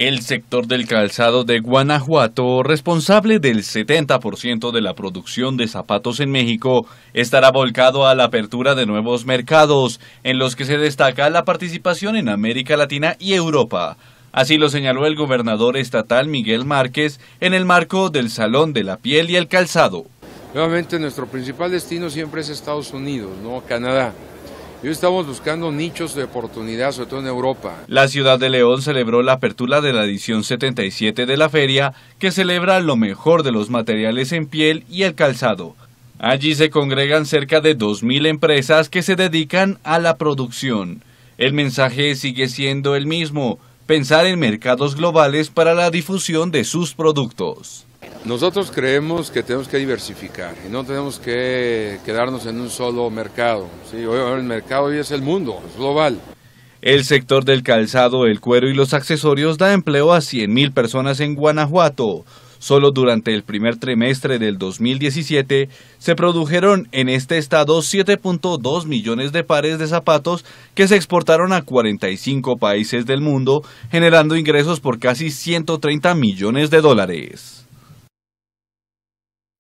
el sector del calzado de Guanajuato, responsable del 70% de la producción de zapatos en México, estará volcado a la apertura de nuevos mercados, en los que se destaca la participación en América Latina y Europa. Así lo señaló el gobernador estatal Miguel Márquez en el marco del Salón de la Piel y el Calzado. Nuevamente nuestro principal destino siempre es Estados Unidos, no Canadá hoy estamos buscando nichos de oportunidad, sobre todo en Europa. La ciudad de León celebró la apertura de la edición 77 de la feria, que celebra lo mejor de los materiales en piel y el calzado. Allí se congregan cerca de 2.000 empresas que se dedican a la producción. El mensaje sigue siendo el mismo, pensar en mercados globales para la difusión de sus productos. Nosotros creemos que tenemos que diversificar y no tenemos que quedarnos en un solo mercado. Sí, el mercado hoy es el mundo, es global. El sector del calzado, el cuero y los accesorios da empleo a 100.000 personas en Guanajuato. Solo durante el primer trimestre del 2017 se produjeron en este estado 7.2 millones de pares de zapatos que se exportaron a 45 países del mundo, generando ingresos por casi 130 millones de dólares.